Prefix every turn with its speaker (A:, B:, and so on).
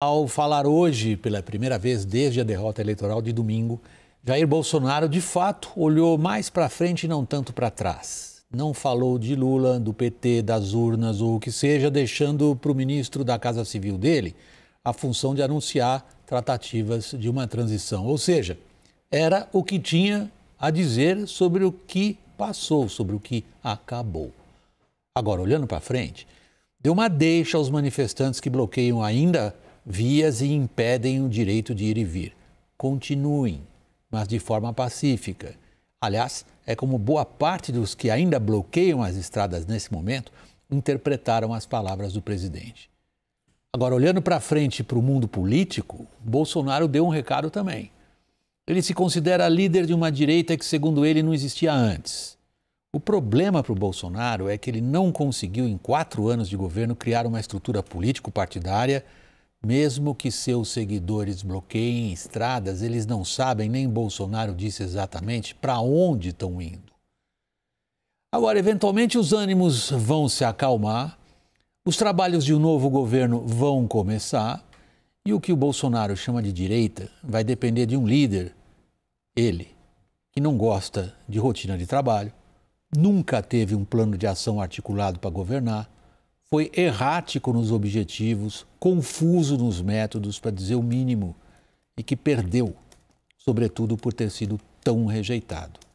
A: Ao falar hoje pela primeira vez desde a derrota eleitoral de domingo, Jair Bolsonaro de fato olhou mais para frente e não tanto para trás. Não falou de Lula, do PT, das urnas ou o que seja, deixando para o ministro da Casa Civil dele a função de anunciar tratativas de uma transição. Ou seja, era o que tinha a dizer sobre o que passou, sobre o que acabou. Agora, olhando para frente, deu uma deixa aos manifestantes que bloqueiam ainda vias e impedem o direito de ir e vir. Continuem, mas de forma pacífica. Aliás, é como boa parte dos que ainda bloqueiam as estradas nesse momento interpretaram as palavras do presidente. Agora, olhando para frente para o mundo político, Bolsonaro deu um recado também. Ele se considera líder de uma direita que, segundo ele, não existia antes. O problema para o Bolsonaro é que ele não conseguiu, em quatro anos de governo, criar uma estrutura político-partidária mesmo que seus seguidores bloqueiem estradas, eles não sabem, nem Bolsonaro disse exatamente, para onde estão indo. Agora, eventualmente, os ânimos vão se acalmar, os trabalhos de um novo governo vão começar e o que o Bolsonaro chama de direita vai depender de um líder, ele, que não gosta de rotina de trabalho, nunca teve um plano de ação articulado para governar foi errático nos objetivos, confuso nos métodos, para dizer o mínimo, e que perdeu, sobretudo por ter sido tão rejeitado.